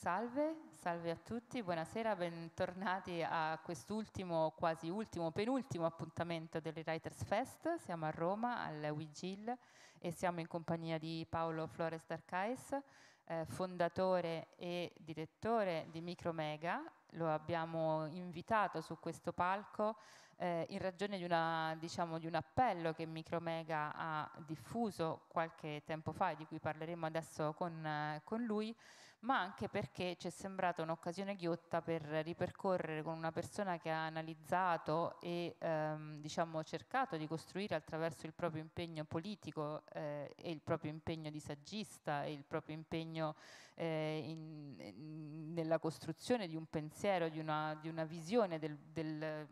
Salve, salve a tutti, buonasera, bentornati a quest'ultimo, quasi ultimo, penultimo appuntamento delle Writers Fest. Siamo a Roma, al Wigil, e siamo in compagnia di Paolo Flores d'Arcais, eh, fondatore e direttore di Micromega. Lo abbiamo invitato su questo palco eh, in ragione di, una, diciamo, di un appello che Micromega ha diffuso qualche tempo fa di cui parleremo adesso con, eh, con lui ma anche perché ci è sembrata un'occasione ghiotta per ripercorrere con una persona che ha analizzato e ehm, diciamo, cercato di costruire attraverso il proprio impegno politico eh, e il proprio impegno di saggista e il proprio impegno eh, in, in, nella costruzione di un pensiero, di una, di una visione del, del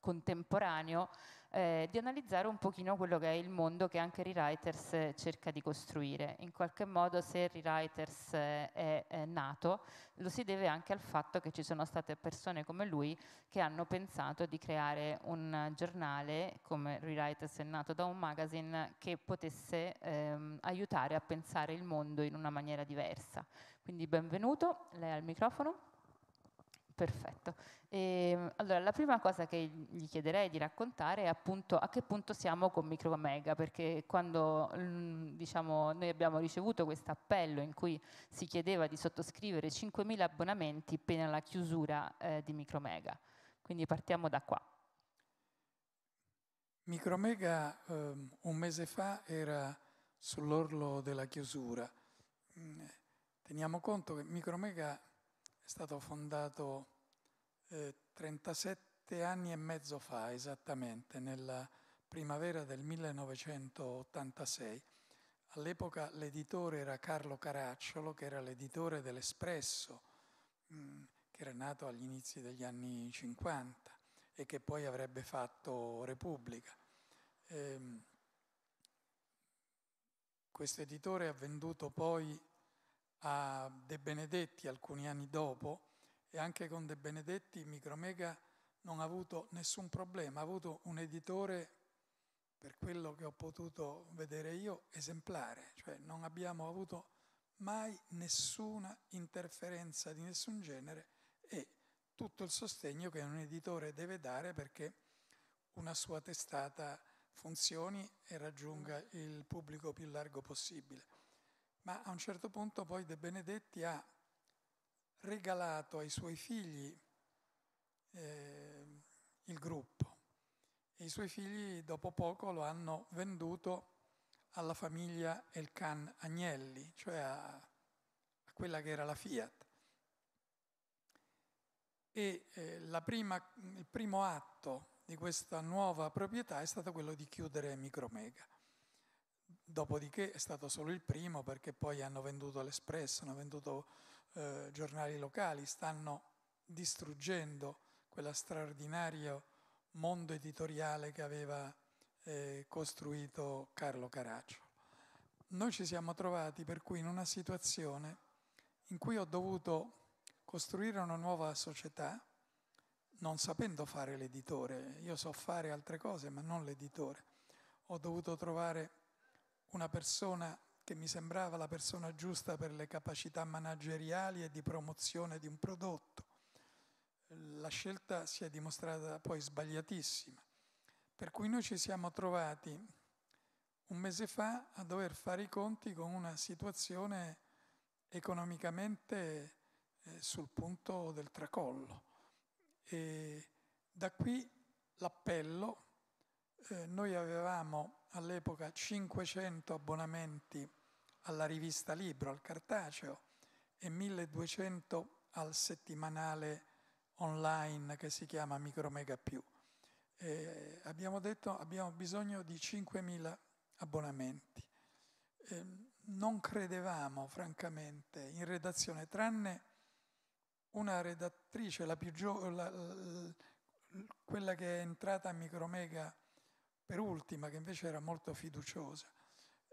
contemporaneo, eh, di analizzare un pochino quello che è il mondo che anche Rewriters eh, cerca di costruire. In qualche modo se Rewriters eh, è, è nato lo si deve anche al fatto che ci sono state persone come lui che hanno pensato di creare un giornale come Rewriters è nato da un magazine che potesse ehm, aiutare a pensare il mondo in una maniera diversa. Quindi benvenuto, lei al microfono. Perfetto. E, ehm, allora, la prima cosa che gli chiederei di raccontare è appunto a che punto siamo con Microomega, perché quando mm, diciamo, noi abbiamo ricevuto questo appello in cui si chiedeva di sottoscrivere 5.000 abbonamenti appena la chiusura eh, di Microomega. Quindi partiamo da qua. Microomega eh, un mese fa era sull'orlo della chiusura. Mm, teniamo conto che Microomega è stato fondato eh, 37 anni e mezzo fa esattamente, nella primavera del 1986. All'epoca l'editore era Carlo Caracciolo, che era l'editore dell'Espresso, mm, che era nato agli inizi degli anni 50 e che poi avrebbe fatto Repubblica. Ehm, questo editore ha venduto poi a De Benedetti alcuni anni dopo e anche con De Benedetti Micromega non ha avuto nessun problema, ha avuto un editore per quello che ho potuto vedere io esemplare, cioè non abbiamo avuto mai nessuna interferenza di nessun genere e tutto il sostegno che un editore deve dare perché una sua testata funzioni e raggiunga il pubblico più largo possibile ma a un certo punto poi De Benedetti ha regalato ai suoi figli eh, il gruppo e i suoi figli dopo poco lo hanno venduto alla famiglia Elkan Agnelli, cioè a, a quella che era la Fiat. E eh, prima, il primo atto di questa nuova proprietà è stato quello di chiudere Micromega dopodiché è stato solo il primo perché poi hanno venduto l'Espresso, hanno venduto eh, giornali locali, stanno distruggendo quello straordinario mondo editoriale che aveva eh, costruito Carlo Caraccio. Noi ci siamo trovati per cui in una situazione in cui ho dovuto costruire una nuova società non sapendo fare l'editore, io so fare altre cose ma non l'editore. Ho dovuto trovare una persona che mi sembrava la persona giusta per le capacità manageriali e di promozione di un prodotto. La scelta si è dimostrata poi sbagliatissima, per cui noi ci siamo trovati un mese fa a dover fare i conti con una situazione economicamente eh, sul punto del tracollo. E da qui l'appello eh, noi avevamo all'epoca 500 abbonamenti alla rivista Libro, al cartaceo, e 1200 al settimanale online che si chiama Micromega Più. Eh, abbiamo detto che abbiamo bisogno di 5.000 abbonamenti. Eh, non credevamo, francamente, in redazione, tranne una redattrice, la più giovane, quella che è entrata a Micromega per ultima, che invece era molto fiduciosa.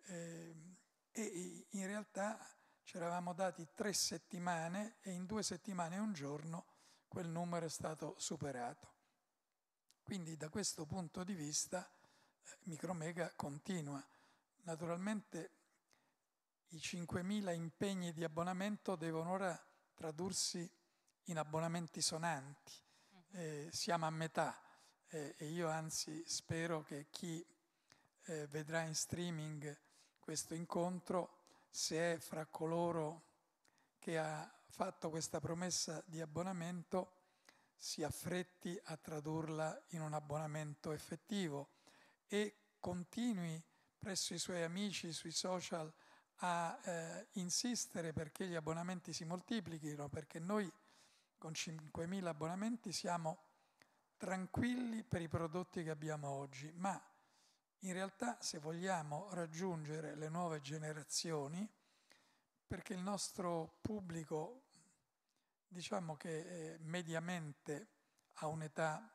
Ehm, e, e in realtà ci eravamo dati tre settimane e in due settimane e un giorno quel numero è stato superato. Quindi da questo punto di vista eh, Micromega continua. Naturalmente i 5.000 impegni di abbonamento devono ora tradursi in abbonamenti sonanti. Mm. Eh, siamo a metà eh, e io anzi spero che chi eh, vedrà in streaming questo incontro, se è fra coloro che ha fatto questa promessa di abbonamento, si affretti a tradurla in un abbonamento effettivo e continui presso i suoi amici sui social a eh, insistere perché gli abbonamenti si moltiplichino, perché noi con 5.000 abbonamenti siamo tranquilli per i prodotti che abbiamo oggi, ma in realtà se vogliamo raggiungere le nuove generazioni, perché il nostro pubblico diciamo che eh, mediamente ha un'età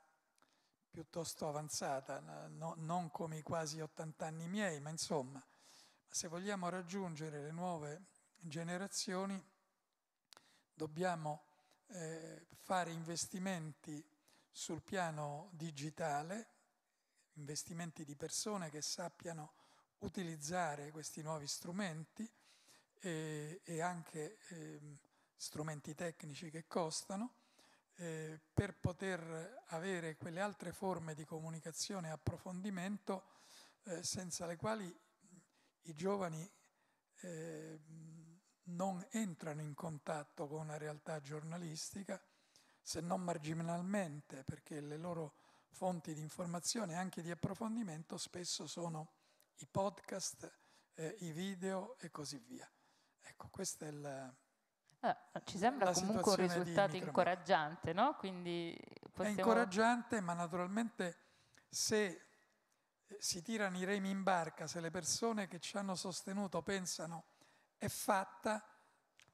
piuttosto avanzata, no, non come i quasi 80 anni miei, ma insomma, se vogliamo raggiungere le nuove generazioni dobbiamo eh, fare investimenti sul piano digitale, investimenti di persone che sappiano utilizzare questi nuovi strumenti e, e anche eh, strumenti tecnici che costano, eh, per poter avere quelle altre forme di comunicazione e approfondimento eh, senza le quali i giovani ehm, non entrano in contatto con una realtà giornalistica se non marginalmente, perché le loro fonti di informazione e anche di approfondimento spesso sono i podcast, eh, i video e così via. Ecco, questa è la, ah, ci sembra comunque un risultato incoraggiante, no? Possiamo... È incoraggiante, ma naturalmente se si tirano i remi in barca, se le persone che ci hanno sostenuto pensano è fatta,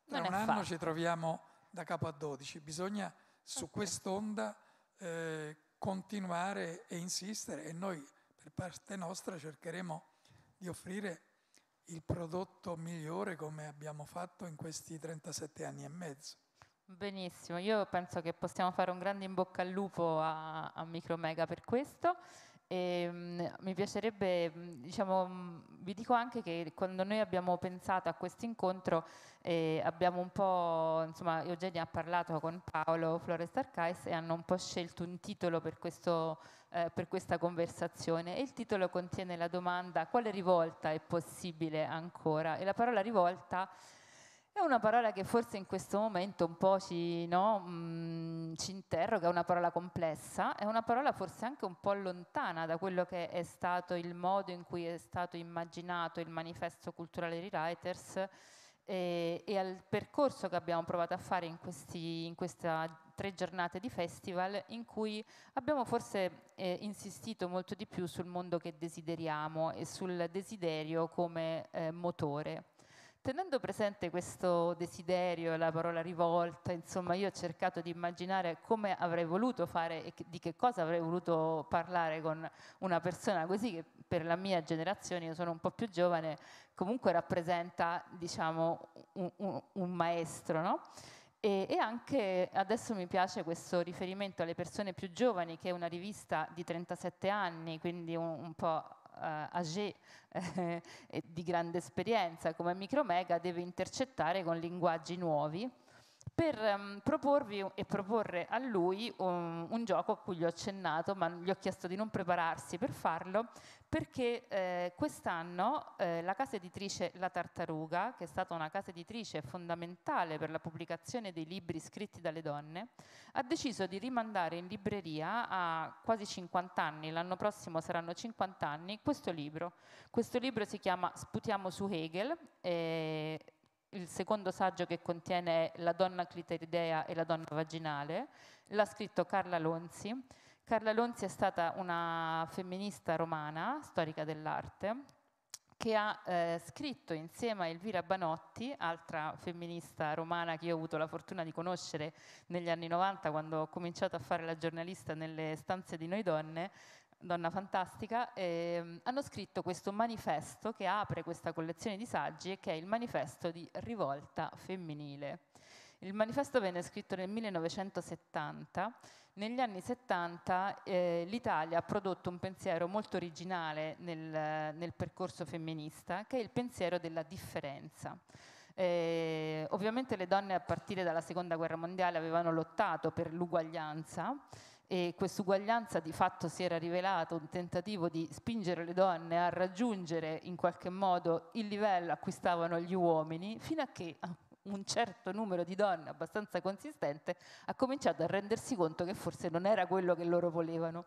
tra non un anno fatta. ci troviamo da capo a 12. Bisogna su quest'onda eh, continuare e insistere e noi per parte nostra cercheremo di offrire il prodotto migliore come abbiamo fatto in questi 37 anni e mezzo. Benissimo, io penso che possiamo fare un grande in bocca al lupo a, a Micromega per questo. E, ehm, mi piacerebbe, diciamo, vi dico anche che quando noi abbiamo pensato a questo incontro eh, abbiamo un po', insomma, Eugenia ha parlato con Paolo Flores Arcais e hanno un po' scelto un titolo per, questo, eh, per questa conversazione e il titolo contiene la domanda quale rivolta è possibile ancora e la parola rivolta è una parola che forse in questo momento un po' ci, no, mh, mm, ci, interroga, è una parola complessa, è una parola forse anche un po' lontana da quello che è stato il modo in cui è stato immaginato il manifesto culturale di Writers e, e al percorso che abbiamo provato a fare in, questi, in questa tre giornate di festival in cui abbiamo forse eh, insistito molto di più sul mondo che desideriamo e sul desiderio come eh, motore. Tenendo presente questo desiderio, la parola rivolta, insomma, io ho cercato di immaginare come avrei voluto fare e di che cosa avrei voluto parlare con una persona così che per la mia generazione, io sono un po' più giovane, comunque rappresenta, diciamo, un, un, un maestro, no? E, e, anche adesso mi piace questo riferimento alle persone più giovani, che è una rivista di 37 anni, quindi un, un po' Eh, age eh, eh, di grande esperienza come Micromega deve intercettare con linguaggi nuovi per um, proporvi e proporre a lui un, un, gioco a cui gli ho accennato, ma gli ho chiesto di non prepararsi per farlo, perché eh, quest'anno eh, la casa editrice La Tartaruga, che è stata una casa editrice fondamentale per la pubblicazione dei libri scritti dalle donne, ha deciso di rimandare in libreria a quasi 50 anni, l'anno prossimo saranno 50 anni, questo libro. Questo libro si chiama Sputiamo su Hegel. Eh, il secondo saggio che contiene La donna clitoridea e la donna vaginale, l'ha scritto Carla Lonzi. Carla Lonzi è stata una femminista romana, storica dell'arte, che ha eh, scritto insieme a Elvira Banotti, altra femminista romana che io ho avuto la fortuna di conoscere negli anni 90 quando ho cominciato a fare la giornalista nelle stanze di noi donne, donna fantastica, ehm, hanno scritto questo manifesto che apre questa collezione di saggi e che è il manifesto di rivolta femminile. Il manifesto venne scritto nel 1970. Negli anni 70 eh, l'Italia ha prodotto un pensiero molto originale nel, nel percorso femminista, che è il pensiero della differenza. Eh, ovviamente le donne a partire dalla seconda guerra mondiale avevano lottato per l'uguaglianza e quest'uguaglianza di fatto si era rivelato un tentativo di spingere le donne a raggiungere in qualche modo il livello a cui stavano gli uomini, fino a che un certo numero di donne abbastanza consistente ha cominciato a rendersi conto che forse non era quello che loro volevano.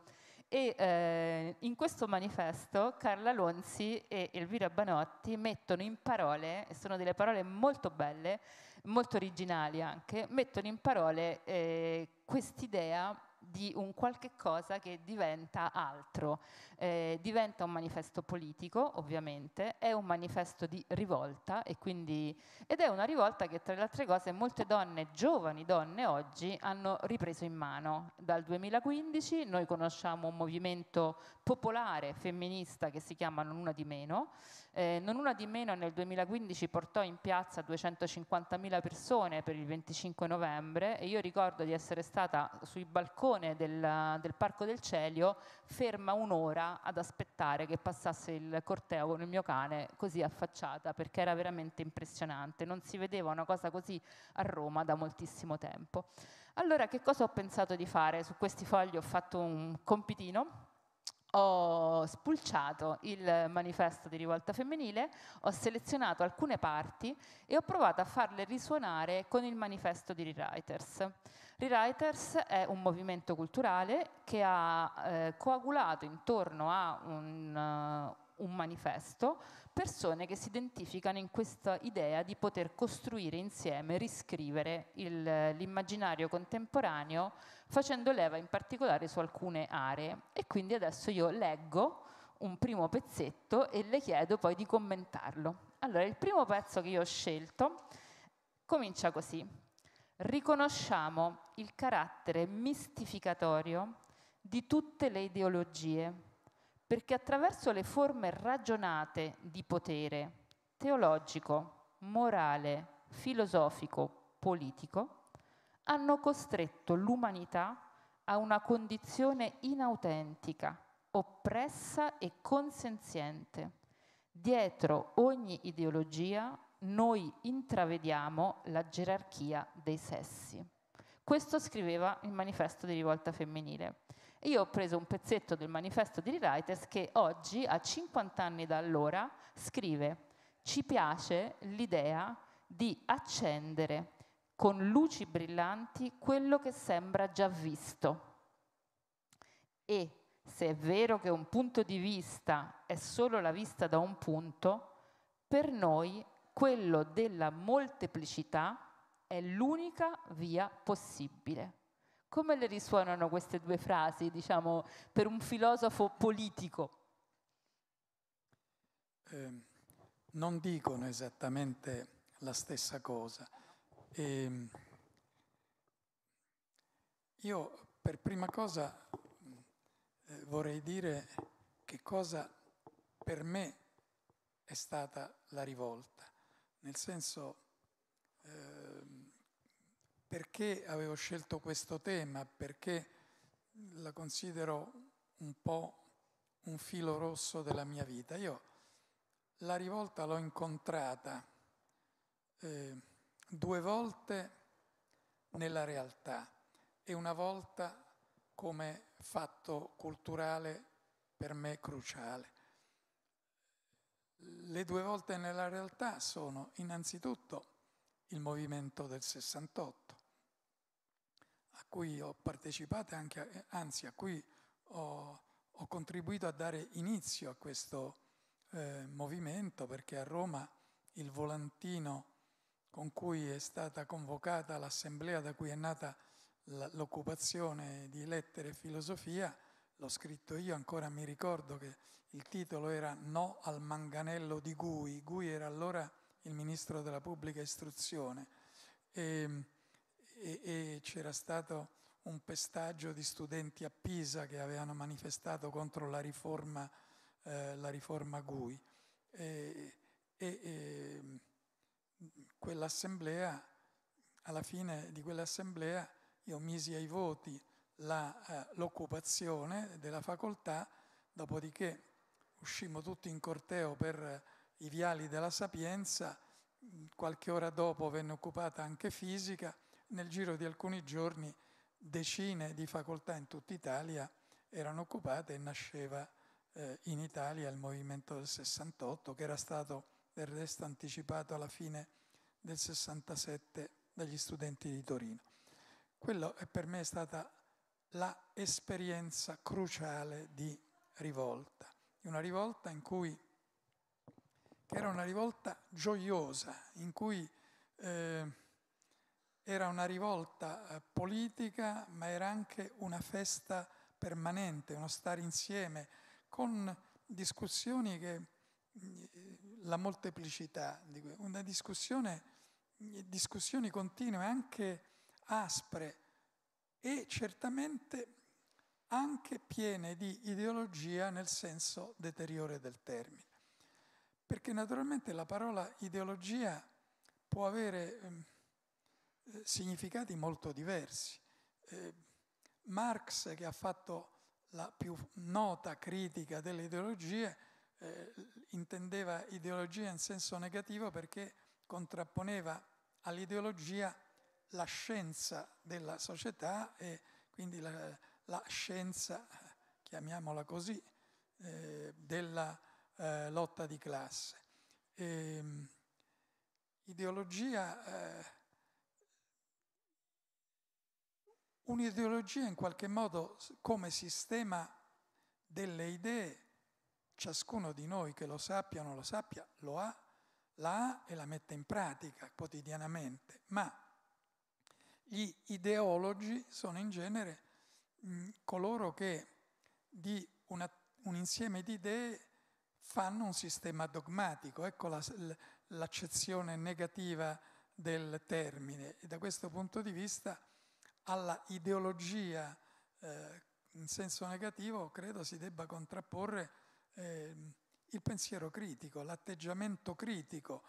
E eh, in questo manifesto Carla Lonzi e Elvira Banotti mettono in parole, e sono delle parole molto belle, molto originali anche, mettono in parole eh, quest'idea di un qualche cosa che diventa altro. Eh, diventa un manifesto politico, ovviamente, è un manifesto di rivolta e quindi, ed è una rivolta che tra le altre cose molte donne, giovani donne oggi, hanno ripreso in mano. Dal 2015 noi conosciamo un movimento popolare femminista che si chiama Non una di meno. Eh, non una di meno nel 2015 portò in piazza 250.000 persone per il 25 novembre e io ricordo di essere stata sui balconi portone del, del Parco del Celio ferma un'ora ad aspettare che passasse il corteo con il mio cane così affacciata perché era veramente impressionante, non si vedeva una cosa così a Roma da moltissimo tempo. Allora che cosa ho pensato di fare? Su questi fogli ho fatto un compitino ho spulciato il manifesto di rivolta femminile, ho selezionato alcune parti e ho provato a farle risuonare con il manifesto di Rewriters. Rewriters è un movimento culturale che ha eh, coagulato intorno a un, un manifesto, persone che si identificano in questa idea di poter costruire insieme, riscrivere il, l'immaginario contemporaneo facendo leva in particolare su alcune aree. E quindi adesso io leggo un primo pezzetto e le chiedo poi di commentarlo. Allora, il primo pezzo che io ho scelto comincia così. Riconosciamo il carattere mistificatorio di tutte le ideologie perché attraverso le forme ragionate di potere teologico, morale, filosofico, politico, hanno costretto l'umanità a una condizione inautentica, oppressa e consenziente. Dietro ogni ideologia noi intravediamo la gerarchia dei sessi. Questo scriveva il manifesto di rivolta femminile. E io ho preso un pezzetto del manifesto di Rewriters che oggi, a 50 anni da allora, scrive ci piace l'idea di accendere con luci brillanti quello che sembra già visto. E se è vero che un punto di vista è solo la vista da un punto, per noi quello della molteplicità è l'unica via possibile. Come le risuonano queste due frasi, diciamo, per un filosofo politico? Eh, non dicono esattamente la stessa cosa. E ehm, io per prima cosa eh, vorrei dire che cosa per me è stata la rivolta, nel senso perché avevo scelto questo tema, perché la considero un po' un filo rosso della mia vita. Io la rivolta l'ho incontrata eh, due volte nella realtà e una volta come fatto culturale per me cruciale. Le due volte nella realtà sono innanzitutto il movimento del 68, cui ho partecipato, anche, eh, anzi a cui ho, ho contribuito a dare inizio a questo eh, movimento, perché a Roma il volantino con cui è stata convocata l'assemblea da cui è nata l'occupazione di lettere e filosofia, l'ho scritto io, ancora mi ricordo che il titolo era No al manganello di Gui, Gui era allora il ministro della pubblica istruzione e ehm, e, e c'era stato un pestaggio di studenti a Pisa che avevano manifestato contro la riforma, eh, la riforma Gui. E, e quell'assemblea, alla fine di quell'assemblea io misi ai voti la, eh, l'occupazione della facoltà, dopodiché uscimmo tutti in corteo per i viali della Sapienza, qualche ora dopo venne occupata anche fisica nel giro di alcuni giorni decine di facoltà in tutta Italia erano occupate e nasceva eh, in Italia il movimento del 68 che era stato del resto anticipato alla fine del 67 dagli studenti di Torino. Quello è per me è stata la esperienza cruciale di rivolta, di una rivolta in cui che era una rivolta gioiosa, in cui eh, era una rivolta eh, politica, ma era anche una festa permanente, uno stare insieme, con discussioni che mm, la molteplicità, una discussione, mm, discussioni continue, anche aspre e certamente anche piene di ideologia nel senso deteriore del termine. Perché naturalmente la parola ideologia può avere mm, significati molto diversi. Eh, Marx, che ha fatto la più nota critica delle ideologie, eh, intendeva ideologia in senso negativo perché contrapponeva all'ideologia la scienza della società e quindi la, la scienza, chiamiamola così, eh, della eh, lotta di classe. E, ehm, ideologia eh, Un'ideologia in qualche modo come sistema delle idee, ciascuno di noi che lo sappia o non lo sappia, lo ha, la ha e la mette in pratica quotidianamente, ma gli ideologi sono in genere mh, coloro che di una, un insieme di idee fanno un sistema dogmatico, ecco la, l'accezione negativa del termine e da questo punto di vista alla ideologia eh, in senso negativo credo si debba contrapporre eh, il pensiero critico, l'atteggiamento critico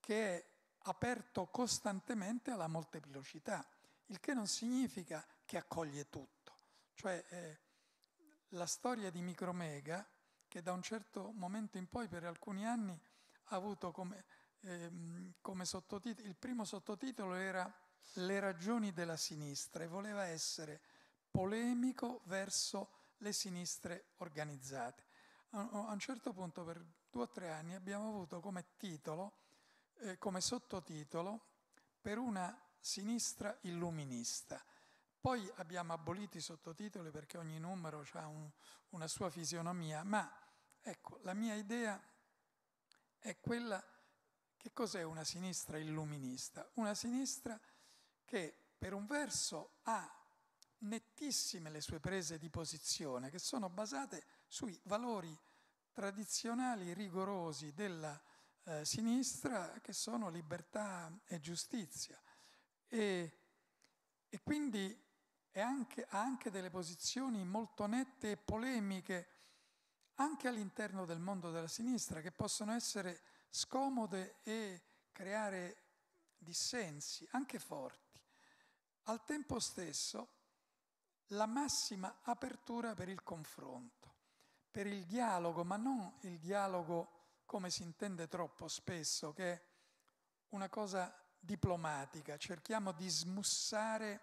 che è aperto costantemente alla molteplicità, il che non significa che accoglie tutto. Cioè eh, la storia di Micromega, che da un certo momento in poi per alcuni anni ha avuto come, ehm, come sottotitolo, il primo sottotitolo era le ragioni della sinistra e voleva essere polemico verso le sinistre organizzate. A un certo punto per due o tre anni abbiamo avuto come titolo, eh, come sottotitolo, per una sinistra illuminista. Poi abbiamo abolito i sottotitoli perché ogni numero ha un, una sua fisionomia, ma ecco, la mia idea è quella che cos'è una sinistra illuminista? Una sinistra che per un verso ha nettissime le sue prese di posizione, che sono basate sui valori tradizionali rigorosi della eh, sinistra, che sono libertà e giustizia. E, e quindi anche, ha anche delle posizioni molto nette e polemiche, anche all'interno del mondo della sinistra, che possono essere scomode e creare dissensi, anche forti al tempo stesso la massima apertura per il confronto, per il dialogo, ma non il dialogo come si intende troppo spesso, che è una cosa diplomatica, cerchiamo di smussare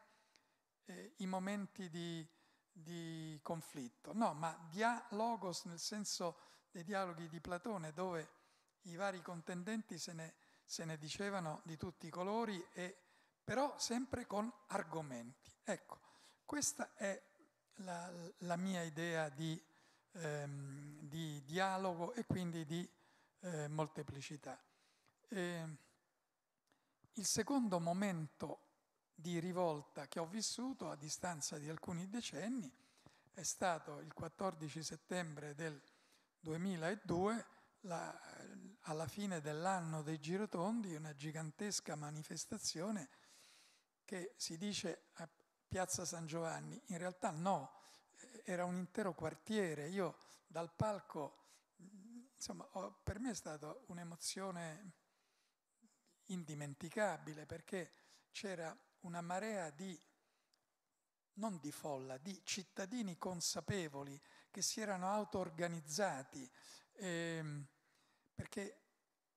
eh, i momenti di, di, conflitto. No, ma dialogos nel senso dei dialoghi di Platone, dove i vari contendenti se ne, se ne dicevano di tutti i colori e però sempre con argomenti. Ecco, questa è la, la mia idea di, ehm, di, dialogo e quindi di eh, molteplicità. E il secondo momento di rivolta che ho vissuto a distanza di alcuni decenni è stato il 14 settembre del 2002, la, alla fine dell'anno dei Girotondi, una gigantesca manifestazione che si dice a Piazza San Giovanni, in realtà no, era un intero quartiere. Io dal palco, insomma, ho, per me è stata un'emozione indimenticabile perché c'era una marea di, non di folla, di cittadini consapevoli che si erano auto-organizzati, eh, perché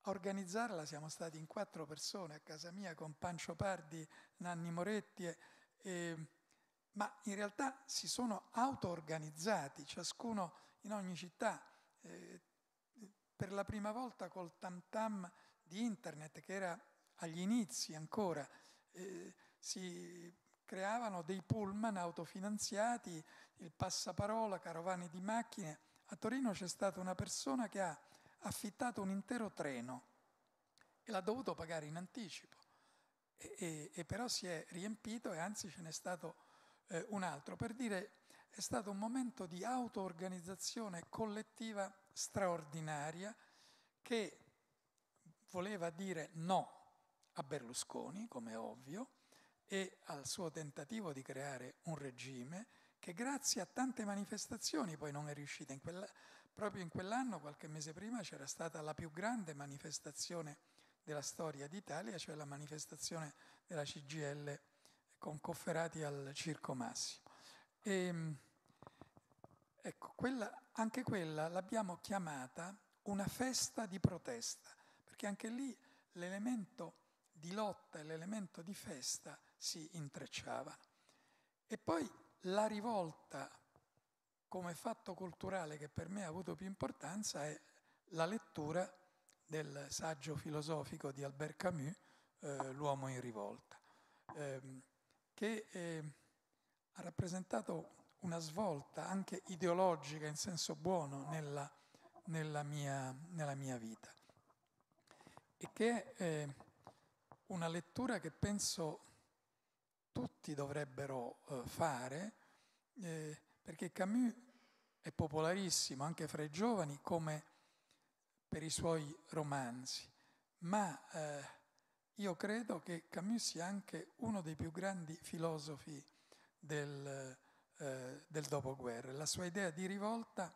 a organizzarla siamo stati in quattro persone a casa mia con Pancio Pardi, Nanni Moretti, e, e, ma in realtà si sono auto-organizzati, ciascuno in ogni città, eh, per la prima volta col tam tam di internet che era agli inizi ancora. Eh, si creavano dei pullman autofinanziati, il passaparola, carovane di macchine. A Torino c'è stata una persona che ha affittato un intero treno e l'ha dovuto pagare in anticipo. E, e, e però si è riempito e anzi ce n'è stato eh, un altro. Per dire, è stato un momento di auto-organizzazione collettiva straordinaria che voleva dire no a Berlusconi, come ovvio, e al suo tentativo di creare un regime che grazie a tante manifestazioni poi non è riuscita in quella Proprio in quell'anno, qualche mese prima, c'era stata la più grande manifestazione della storia d'Italia, cioè la manifestazione della CGL con Cofferati al Circo Massimo. E, ehm, ecco, quella, anche quella l'abbiamo chiamata una festa di protesta, perché anche lì l'elemento di lotta e l'elemento di festa si intrecciavano. E poi la rivolta come fatto culturale che per me ha avuto più importanza è la lettura del saggio filosofico di Albert Camus, eh, L'uomo in rivolta, ehm, che eh, ha rappresentato una svolta anche ideologica in senso buono nella, nella, mia, nella mia, vita e che è eh, una lettura che penso tutti dovrebbero eh, fare eh, perché Camus è popolarissimo anche fra i giovani come per i suoi romanzi, ma eh, io credo che Camus sia anche uno dei più grandi filosofi del, eh, del dopoguerra. La sua idea di rivolta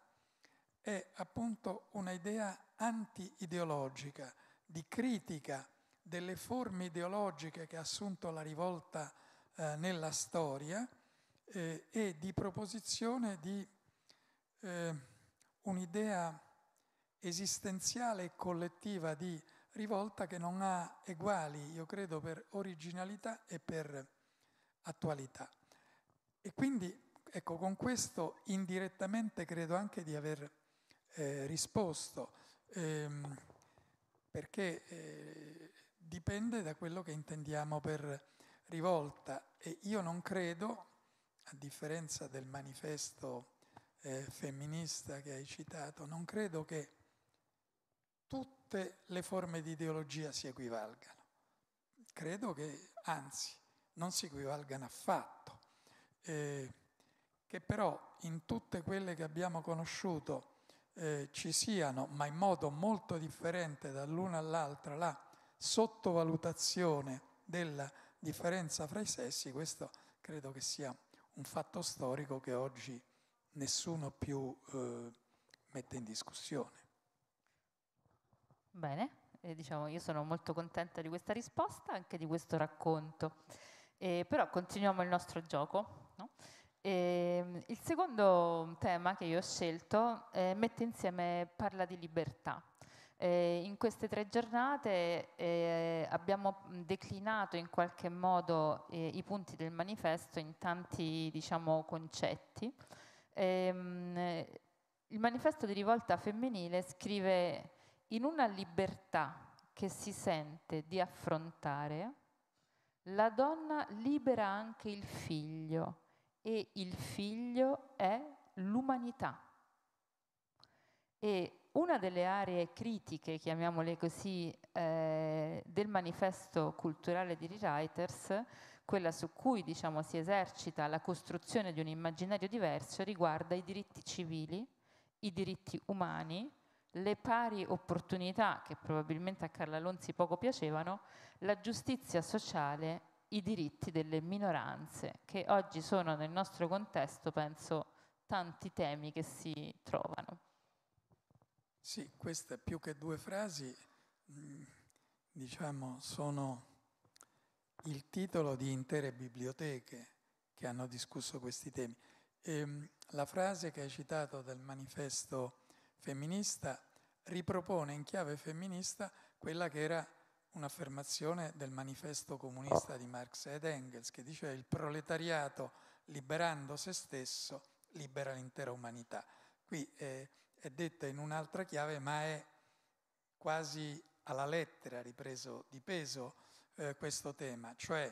è appunto un'idea anti-ideologica, di critica delle forme ideologiche che ha assunto la rivolta eh, nella storia eh, e di proposizione di eh, un'idea esistenziale e collettiva di rivolta che non ha eguali, io credo, per originalità e per attualità. E quindi, ecco, con questo indirettamente credo anche di aver eh, risposto, ehm, perché eh, dipende da quello che intendiamo per rivolta. E io non credo, a differenza del manifesto eh, femminista che hai citato, non credo che tutte le forme di ideologia si equivalgano. Credo che, anzi, non si equivalgano affatto. Eh, che però in tutte quelle che abbiamo conosciuto eh, ci siano, ma in modo molto differente dall'una all'altra, la sottovalutazione della differenza fra i sessi, questo credo che sia un fatto storico che oggi nessuno più eh, mette in discussione. Bene, eh, diciamo, io sono molto contenta di questa risposta, anche di questo racconto. Eh, però continuiamo il nostro gioco. No? Ehm, il secondo tema che io ho scelto eh, mette insieme, parla di libertà. Eh, in queste tre giornate eh, abbiamo mm, declinato in qualche modo eh, i punti del manifesto in tanti diciamo, concetti. Ehm, il manifesto di rivolta femminile scrive in una libertà che si sente di affrontare, la donna libera anche il figlio e il figlio è l'umanità. E una delle aree critiche, chiamiamole così, eh, del manifesto culturale di Rewriters, quella su cui diciamo, si esercita la costruzione di un immaginario diverso, riguarda i diritti civili, i diritti umani, le pari opportunità, che probabilmente a Carla Lonzi poco piacevano, la giustizia sociale, i diritti delle minoranze, che oggi sono nel nostro contesto, penso, tanti temi che si trovano. Sì, queste più che due frasi, mm, diciamo, sono il titolo di intere biblioteche che hanno discusso questi temi. E ehm, la frase che hai citato del manifesto femminista ripropone in chiave femminista quella che era un'affermazione del manifesto comunista di Marx ed Engels che diceva il proletariato liberando se stesso libera l'intera umanità. Qui eh, è detta in un'altra chiave, ma è quasi alla lettera ripreso di peso eh, questo tema, cioè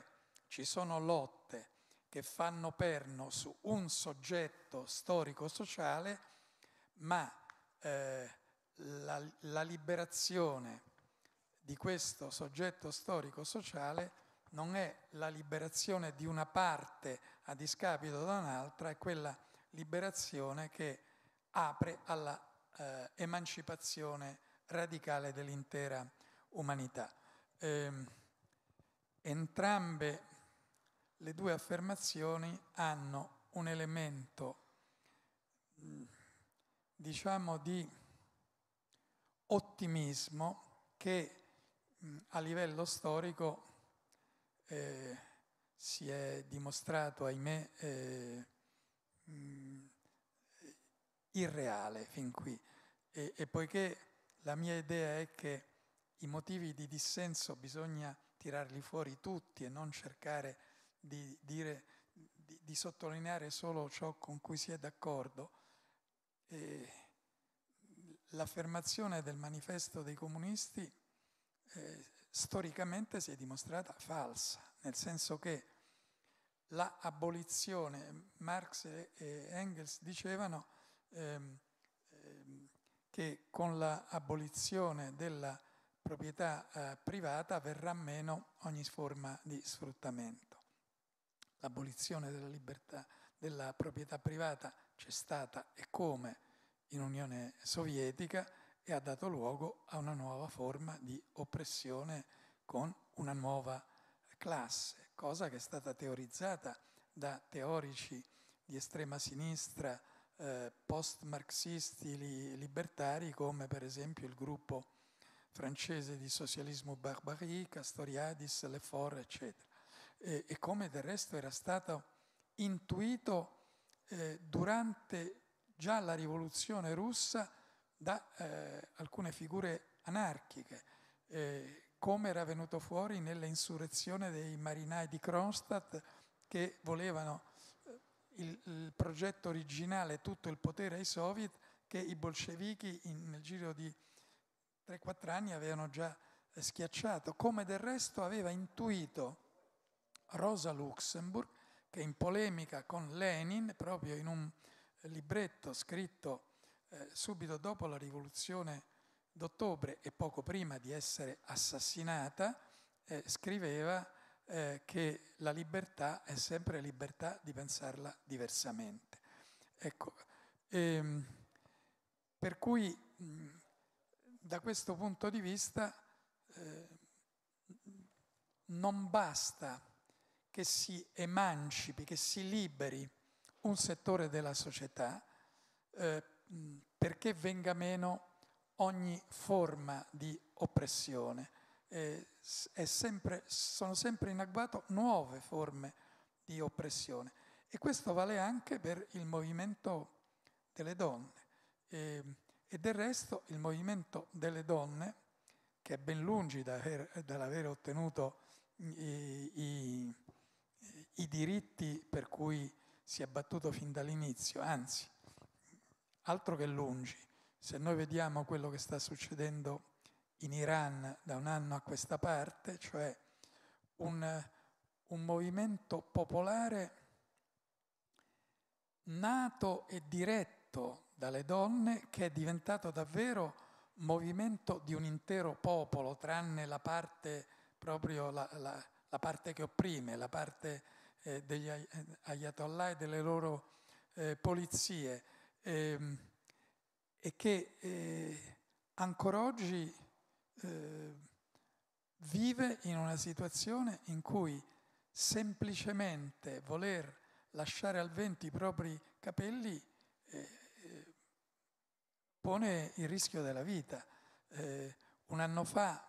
ci sono lotte che fanno perno su un soggetto storico-sociale, ma eh, la, la liberazione di questo soggetto storico-sociale non è la liberazione di una parte a discapito da un'altra, è quella liberazione che apre alla eh, emancipazione radicale dell'intera umanità. Eh, entrambe le due affermazioni hanno un elemento, mm, diciamo, di ottimismo che mm, a livello storico eh, si è dimostrato, ahimè, eh, mh, mm, irreale fin qui. E, e poiché la mia idea è che i motivi di dissenso bisogna tirarli fuori tutti e non cercare di, dire, di, di sottolineare solo ciò con cui si è d'accordo, e l'affermazione del manifesto dei comunisti eh, storicamente si è dimostrata falsa, nel senso che la abolizione, Marx e Engels dicevano, ehm, ehm, che con l'abolizione della proprietà eh, privata verrà meno ogni forma di sfruttamento. L'abolizione della libertà della proprietà privata c'è stata e come in Unione Sovietica e ha dato luogo a una nuova forma di oppressione con una nuova classe, cosa che è stata teorizzata da teorici di estrema sinistra eh, post-marxisti libertari come per esempio il gruppo francese di socialismo Barbarie, Castoriadis, Lefort, eccetera. E, e, come del resto era stato intuito eh, durante già la rivoluzione russa da eh, alcune figure anarchiche, eh, come era venuto fuori nell'insurrezione dei marinai di Kronstadt che volevano il, il eh, progetto originale tutto il potere ai soviet che i bolscevichi in, nel giro di 3-4 anni avevano già eh, schiacciato, come del resto aveva intuito Rosa Luxemburg, che in polemica con Lenin, proprio in un eh, libretto scritto eh, subito dopo la rivoluzione d'ottobre e poco prima di essere assassinata, eh, scriveva eh, che la libertà è sempre libertà di pensarla diversamente. Ecco, ehm, per cui mh, da questo punto di vista eh, non basta che si emancipi, che si liberi un settore della società eh, perché venga meno ogni forma di oppressione eh, sempre, sono sempre in agguato nuove forme di oppressione. E questo vale anche per il movimento delle donne. E, e del resto il movimento delle donne, che è ben lungi da aver, dall'aver ottenuto i, i, i diritti per cui si è battuto fin dall'inizio, anzi, altro che lungi, se noi vediamo quello che sta succedendo in Iran da un anno a questa parte, cioè un, un movimento popolare nato e diretto dalle donne che è diventato davvero movimento di un intero popolo, tranne la parte proprio la, la, la parte che opprime, la parte eh, degli ayatollah e delle loro eh, polizie, e, ehm, e che eh, ancora oggi eh, vive in una situazione in cui semplicemente voler lasciare al vento i propri capelli eh, eh pone il rischio della vita. Eh, un anno fa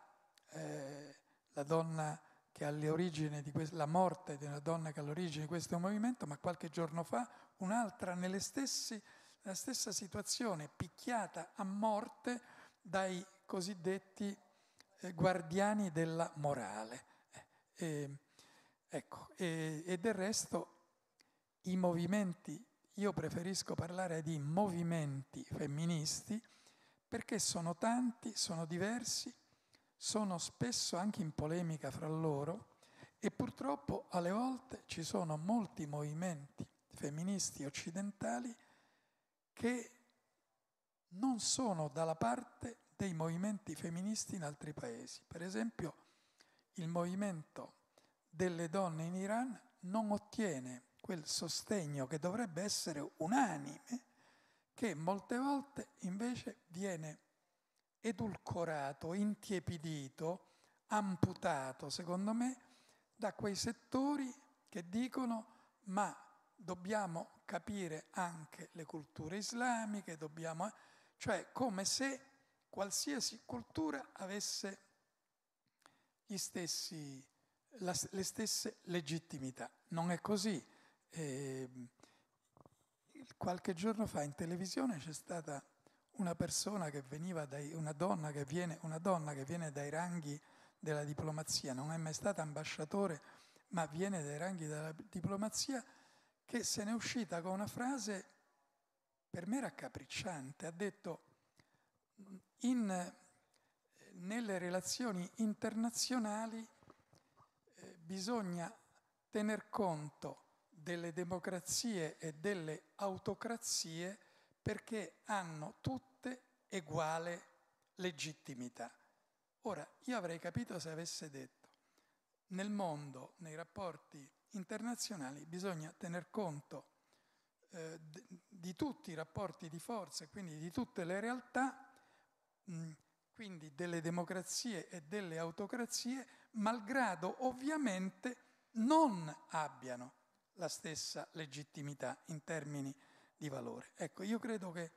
la donna che alle origini di questo, la morte di una donna che è all'origine di questo movimento, ma qualche giorno fa un'altra stesse, nella stessa situazione, picchiata a morte dai cosiddetti eh, guardiani della morale. E, eh, ehm, ecco, e, e del resto i movimenti, io preferisco parlare di movimenti femministi perché sono tanti, sono diversi, sono spesso anche in polemica fra loro e purtroppo alle volte ci sono molti movimenti femministi occidentali che non sono dalla parte dei movimenti femministi in altri paesi. Per esempio, il movimento delle donne in Iran non ottiene quel sostegno che dovrebbe essere unanime, che molte volte invece viene edulcorato, intiepidito, amputato, secondo me, da quei settori che dicono ma dobbiamo capire anche le culture islamiche, dobbiamo, eh, cioè come se qualsiasi cultura avesse stessi, la, le stesse legittimità. Non è così. Eh, qualche giorno fa in televisione c'è stata una persona che veniva dai, una donna che viene, una donna che viene dai ranghi della diplomazia, non è mai stata ambasciatore, ma viene dai ranghi della diplomazia, che se n'è uscita con una frase per me raccapricciante. Ha detto in, eh, nelle relazioni internazionali eh, bisogna tener conto delle democrazie e delle autocrazie perché hanno tutte uguale legittimità. Ora, io avrei capito se avesse detto, nel mondo, nei rapporti internazionali, bisogna tener conto eh, di tutti i rapporti di forza e quindi di tutte le realtà Mm, quindi delle democrazie e delle autocrazie, malgrado ovviamente non abbiano la stessa legittimità in termini di valore. Ecco, io credo che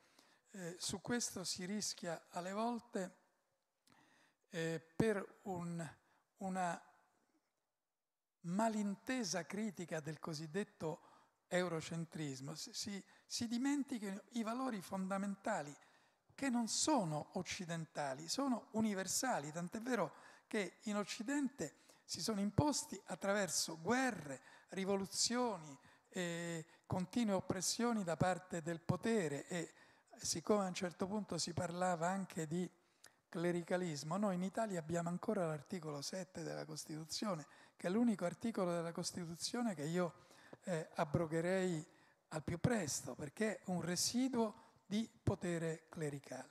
eh, su questo si rischia alle volte eh, per un, una malintesa critica del cosiddetto eurocentrismo, si, si, si dimentichino i valori fondamentali che non sono occidentali, sono universali, tant'è vero che in Occidente si sono imposti attraverso guerre, rivoluzioni, e continue oppressioni da parte del potere e siccome a un certo punto si parlava anche di clericalismo, noi in Italia abbiamo ancora l'articolo 7 della Costituzione, che è l'unico articolo della Costituzione che io eh, abrogherei al più presto, perché è un residuo di potere clericale.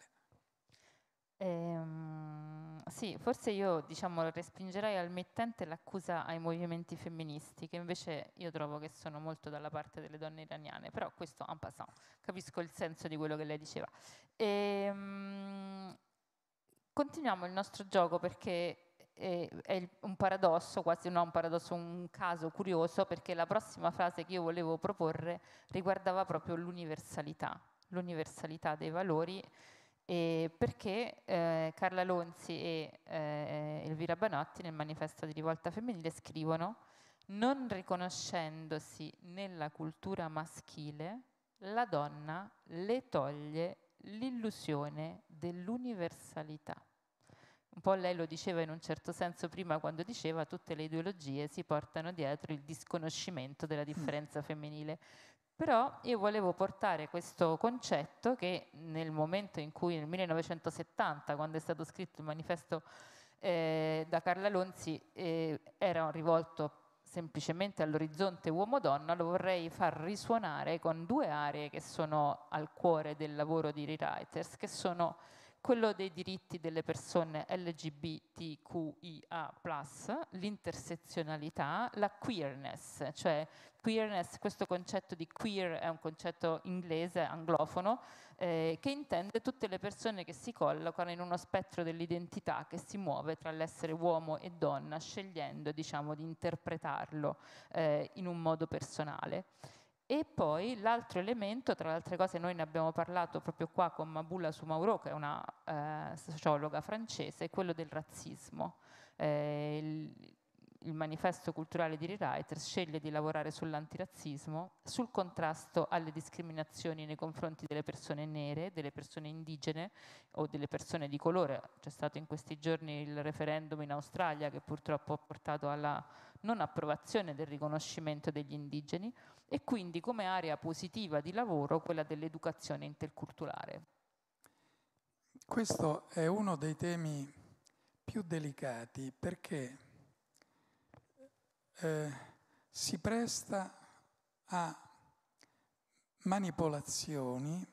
Ehm, sì, forse io diciamo, respingerei al mittente l'accusa ai movimenti femministi, che invece io trovo che sono molto dalla parte delle donne iraniane, però questo en passant, capisco il senso di quello che lei diceva. Ehm, continuiamo il nostro gioco perché eh, è un paradosso, quasi no, un paradosso, un caso curioso, perché la prossima frase che io volevo proporre riguardava proprio l'universalità l'universalità dei valori e perché eh, Carla Lonzi e eh, Elvira Banotti nel manifesto di rivolta femminile scrivono non riconoscendosi nella cultura maschile, la donna le toglie l'illusione dell'universalità. Un po' lei lo diceva in un certo senso prima quando diceva tutte le ideologie si portano dietro il disconoscimento della mm. differenza femminile. Però io volevo portare questo concetto che nel momento in cui nel 1970, quando è stato scritto il manifesto eh, da Carla Lonzi, eh, era rivolto semplicemente all'orizzonte uomo-donna, lo vorrei far risuonare con due aree che sono al cuore del lavoro di Rewriters, che sono quello dei diritti delle persone LGBTQIA, l'intersezionalità, la queerness, cioè queerness, questo concetto di queer è un concetto inglese, anglofono, eh, che intende tutte le persone che si collocano in uno spettro dell'identità che si muove tra l'essere uomo e donna, scegliendo diciamo, di interpretarlo eh, in un modo personale. E poi l'altro elemento, tra le altre cose noi ne abbiamo parlato proprio qua con Mabula Sumauro, che è una eh, sociologa francese, è quello del razzismo. Eh, il, il manifesto culturale di Rewriters sceglie di lavorare sull'antirazzismo, sul contrasto alle discriminazioni nei confronti delle persone nere, delle persone indigene o delle persone di colore. C'è stato in questi giorni il referendum in Australia che purtroppo ha portato alla non approvazione del riconoscimento degli indigeni e quindi come area positiva di lavoro quella dell'educazione interculturale. Questo è uno dei temi più delicati perché eh, si presta a manipolazioni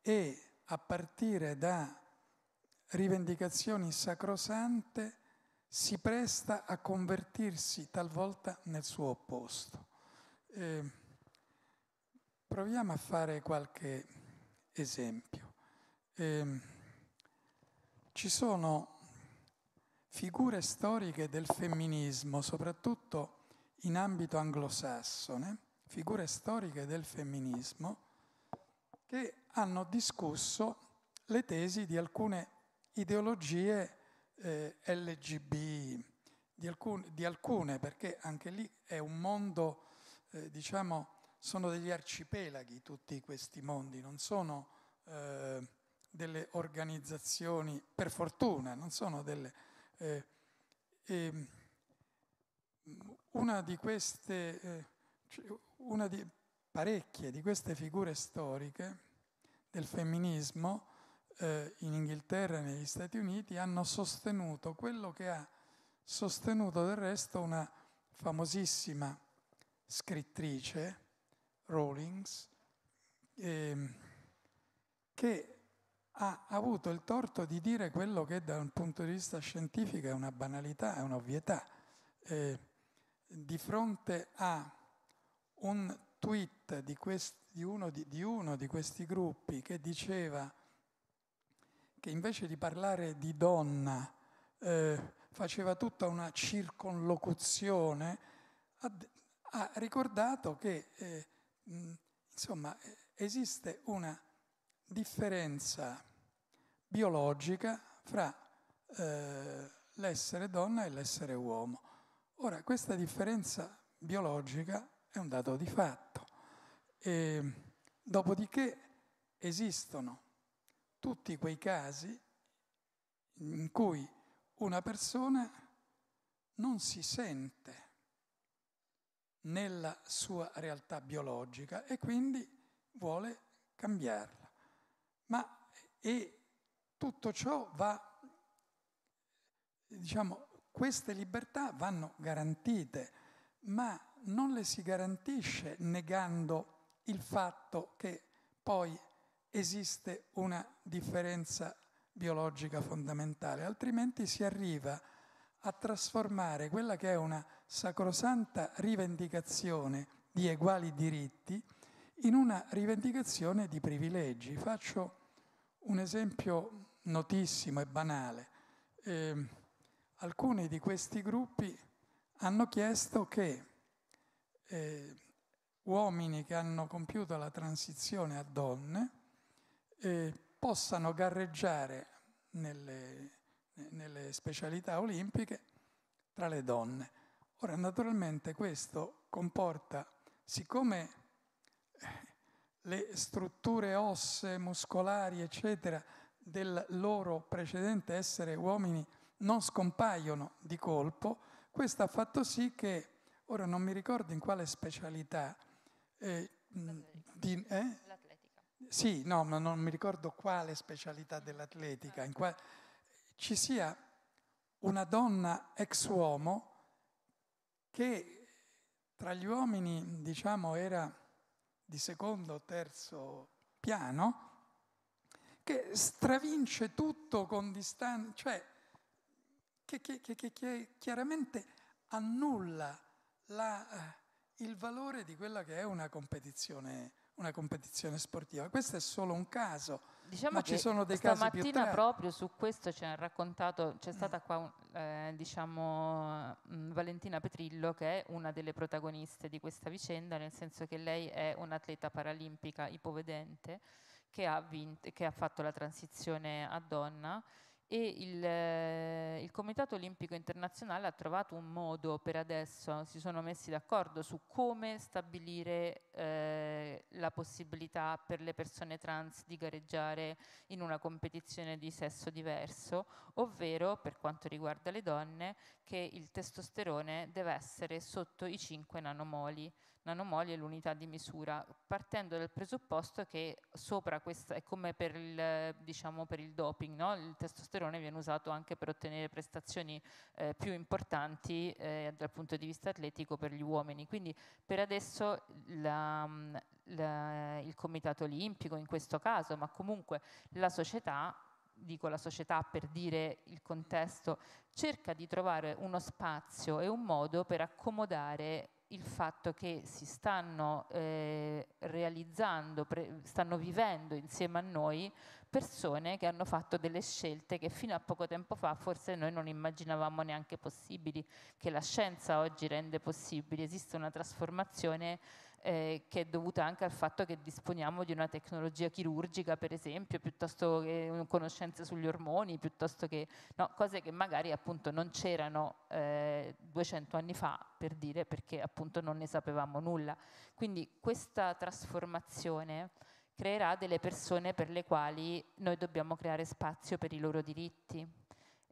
e a partire da rivendicazioni sacrosante si presta a convertirsi talvolta nel suo opposto. Eh, proviamo a fare qualche esempio. Eh, ci sono figure storiche del femminismo, soprattutto in ambito anglosassone, figure storiche del femminismo, che hanno discusso le tesi di alcune ideologie eh, LGB, di, alcun, di, alcune, perché anche lì è un mondo, eh, diciamo, sono degli arcipelaghi tutti questi mondi, non sono eh, delle organizzazioni, per fortuna, non sono delle... Eh, ehm, una di queste, eh, cioè, una di parecchie di queste figure storiche del femminismo eh, in Inghilterra e negli Stati Uniti hanno sostenuto quello che ha sostenuto del resto una famosissima scrittrice, Rawlings, eh, che ha avuto il torto di dire quello che da un punto di vista scientifico è una banalità, è un'ovvietà. Eh, di fronte a un tweet di, questi, di, uno, di, di uno di questi gruppi che diceva che invece di parlare di donna eh, faceva tutta una circonlocuzione, ha, ha ricordato che eh, mh, insomma, esiste una differenza biologica fra eh, l'essere donna e l'essere uomo. Ora, questa differenza biologica è un dato di fatto. E, dopodiché esistono tutti quei casi in cui una persona non si sente nella sua realtà biologica e quindi vuole cambiarla. Ma e tutto ciò va, diciamo, queste libertà vanno garantite, ma non le si garantisce negando il fatto che poi esiste una differenza biologica fondamentale, altrimenti si arriva a trasformare quella che è una sacrosanta rivendicazione di uguali diritti in una rivendicazione di privilegi. Faccio un esempio notissimo e banale. Eh, alcuni di questi gruppi hanno chiesto che eh, uomini che hanno compiuto la transizione a donne eh, possano gareggiare nelle, nelle specialità olimpiche tra le donne. Ora, naturalmente questo comporta, siccome eh, le strutture ossee, muscolari, eccetera, del loro precedente essere uomini non scompaiono di colpo, questo ha fatto sì che, ora non mi ricordo in quale specialità, eh, di, eh? Sì, no, ma non mi ricordo quale specialità dell'atletica, quale, ci sia una donna ex uomo che tra gli uomini, diciamo, era di secondo o terzo piano, che stravince tutto con distanza, cioè che, che, che, che chiaramente annulla la, eh, il valore di quella che è una competizione, una competizione, sportiva. Questo è solo un caso. Diciamo ma ci sono dei casi Stamattina proprio su questo ci ha raccontato, c'è mm. stata qua eh, diciamo, mm, Valentina Petrillo che è una delle protagoniste di questa vicenda, nel senso che lei è un'atleta paralimpica ipovedente che ha, vinto, che ha fatto la transizione a donna e il, eh, il, Comitato Olimpico Internazionale ha trovato un modo per adesso, si sono messi d'accordo su come stabilire eh, la possibilità per le persone trans di gareggiare in una competizione di sesso diverso, ovvero per quanto riguarda le donne che il testosterone deve essere sotto i 5 nanomoli nanomoli è l'unità di misura, partendo dal presupposto che sopra questa, è come per il, diciamo, per il doping, no? il testosterone viene usato anche per ottenere prestazioni eh, più importanti eh, dal punto di vista atletico per gli uomini. Quindi per adesso la, la, il Comitato Olimpico in questo caso, ma comunque la società dico la società per dire il contesto, cerca di trovare uno spazio e un modo per accomodare il fatto che si stanno eh, realizzando, stanno vivendo insieme a noi persone che hanno fatto delle scelte che fino a poco tempo fa forse noi non immaginavamo neanche possibili, che la scienza oggi rende possibili. Esiste una trasformazione eh, che è dovuta anche al fatto che disponiamo di una tecnologia chirurgica, per esempio, piuttosto che conoscenze sugli ormoni, piuttosto che no, cose che magari appunto non c'erano eh, 200 anni fa, per dire, perché appunto non ne sapevamo nulla. Quindi questa trasformazione creerà delle persone per le quali noi dobbiamo creare spazio per i loro diritti,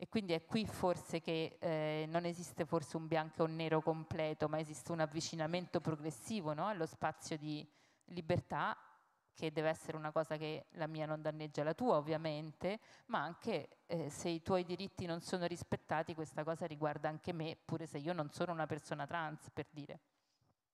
e quindi è qui forse che eh, non esiste forse un bianco e un nero completo, ma esiste un avvicinamento progressivo no? allo spazio di libertà, che deve essere una cosa che la mia non danneggia la tua ovviamente, ma anche eh, se i tuoi diritti non sono rispettati, questa cosa riguarda anche me, pure se io non sono una persona trans, per dire.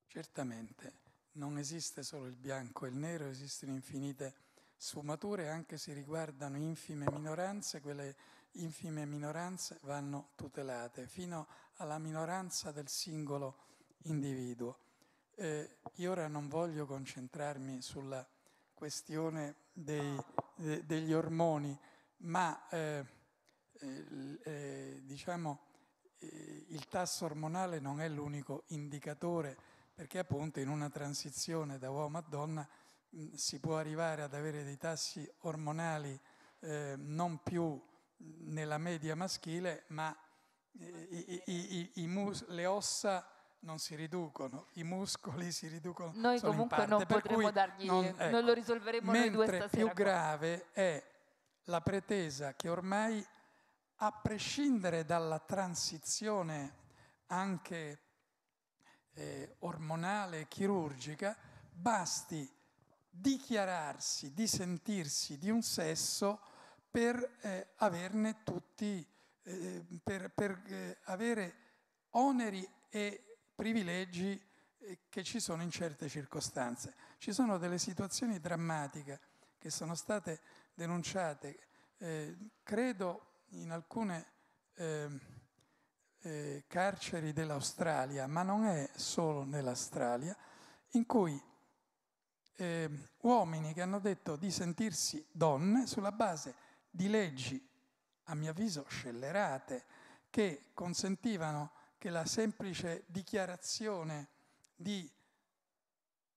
Certamente, non esiste solo il bianco e il nero, esistono infinite sfumature, anche se riguardano infime minoranze, quelle infime minoranze vanno tutelate, fino alla minoranza del singolo individuo. Eh, io ora non voglio concentrarmi sulla questione dei, de, degli ormoni, ma eh, eh, eh diciamo, eh, il tasso ormonale non è l'unico indicatore, perché appunto in una transizione da uomo a donna mh, si può arrivare ad avere dei tassi ormonali eh, non più nella media maschile, ma eh, i, i, i, mus- le ossa non si riducono, i muscoli si riducono. Noi comunque non potremo dargli, non, ecco, non lo ecco, risolveremo noi due stasera. più grave è la pretesa che ormai, a prescindere dalla transizione anche eh, ormonale e chirurgica, basti dichiararsi, di sentirsi di un sesso per eh, averne tutti, eh, per, per eh, avere oneri e privilegi eh, che ci sono in certe circostanze. Ci sono delle situazioni drammatiche che sono state denunciate, eh, credo in alcune ehm, eh, carceri dell'Australia, ma non è solo nell'Australia, in cui ehm, uomini che hanno detto di sentirsi donne sulla base di leggi, a mio avviso scellerate, che consentivano che la semplice dichiarazione di...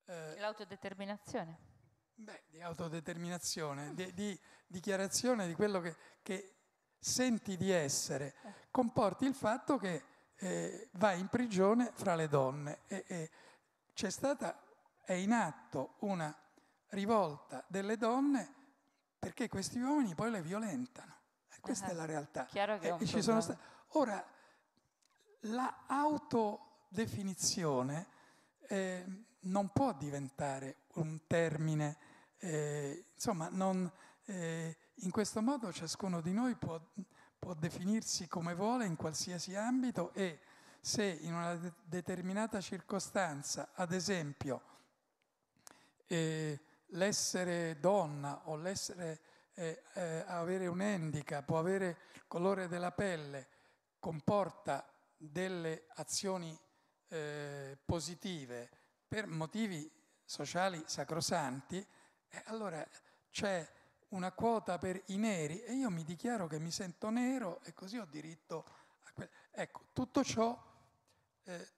Eh, L'autodeterminazione. Beh, di autodeterminazione, di, di, dichiarazione di quello che, che, senti di essere, comporti il fatto che eh, vai in prigione fra le donne. E, e c'è stata, è in atto una rivolta delle donne perché questi uomini poi le violentano. Eh, questa uh-huh. è eh, la realtà. È eh, sta- Ora, la autodefinizione eh, non può diventare un termine, eh, insomma, non, eh, in questo modo ciascuno di noi può, può definirsi come vuole in qualsiasi ambito e se in una de- determinata circostanza, ad esempio, eh, l'essere donna o l'essere eh, eh, avere un handicap o avere il colore della pelle comporta delle azioni eh, positive per motivi sociali sacrosanti, eh, allora c'è una quota per i neri e io mi dichiaro che mi sento nero e così ho diritto a que- Ecco, tutto ciò, eh,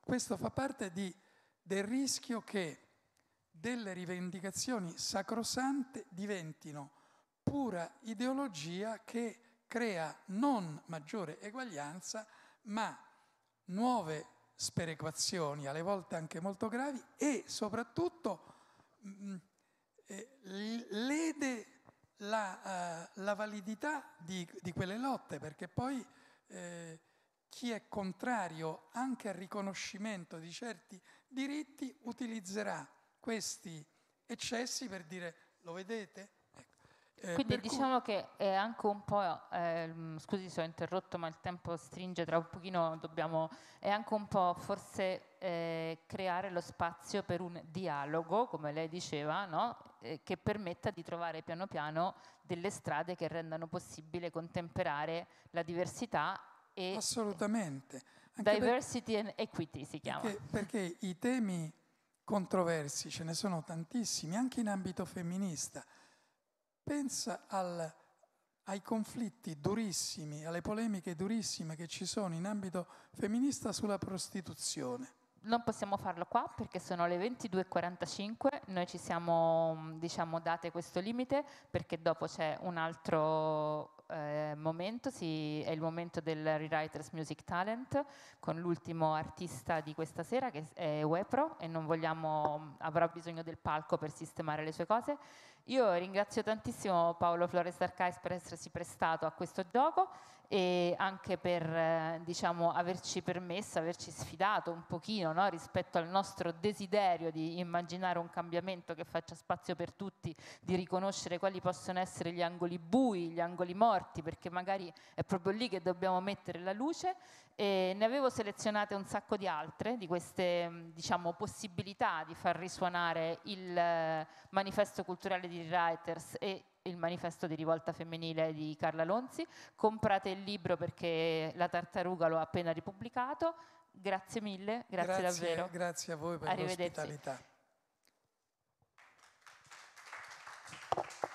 questo fa parte di, del rischio che delle rivendicazioni sacrosante diventino pura ideologia che crea non maggiore eguaglianza, ma nuove sperequazioni, alle volte anche molto gravi, e soprattutto mh, mm, eh, lede la, uh, la validità di, di, quelle lotte, perché poi eh, chi è contrario anche al riconoscimento di certi diritti utilizzerà questi eccessi per dire lo vedete? Ecco. Eh, Quindi diciamo cui... che è eh, anche un po', eh, scusi se ho interrotto ma il tempo stringe, tra un pochino dobbiamo, è anche un po' forse eh, creare lo spazio per un dialogo, come lei diceva, no? Eh, che permetta di trovare piano piano delle strade che rendano possibile contemperare la diversità e... Assolutamente. Anche diversity per... and equity si chiama. Perché, perché i temi controversi, ce ne sono tantissimi, anche in ambito femminista. Pensa al, ai conflitti durissimi, alle polemiche durissime che ci sono in ambito femminista sulla prostituzione non possiamo farlo qua perché sono le 22.45, noi ci siamo diciamo, date questo limite perché dopo c'è un altro eh, momento, sì, è il momento del Rewriters Music Talent con l'ultimo artista di questa sera che è Wepro e non vogliamo, avrà bisogno del palco per sistemare le sue cose io ringrazio tantissimo Paolo Flores Arcais per essersi prestato a questo gioco e anche per eh, diciamo, averci permesso, averci sfidato un pochino no? rispetto al nostro desiderio di immaginare un cambiamento che faccia spazio per tutti, di riconoscere quali possono essere gli angoli bui, gli angoli morti, perché magari è proprio lì che dobbiamo mettere la luce e ne avevo selezionate un sacco di altre, di queste mm, diciamo, possibilità di far risuonare il eh, manifesto culturale di Writers e il manifesto di rivolta femminile di Carla Lonzi. Comprate il libro perché la tartaruga lo ha appena ripubblicato. Grazie mille, grazie, grazie davvero. Grazie a voi per l'ospitalità.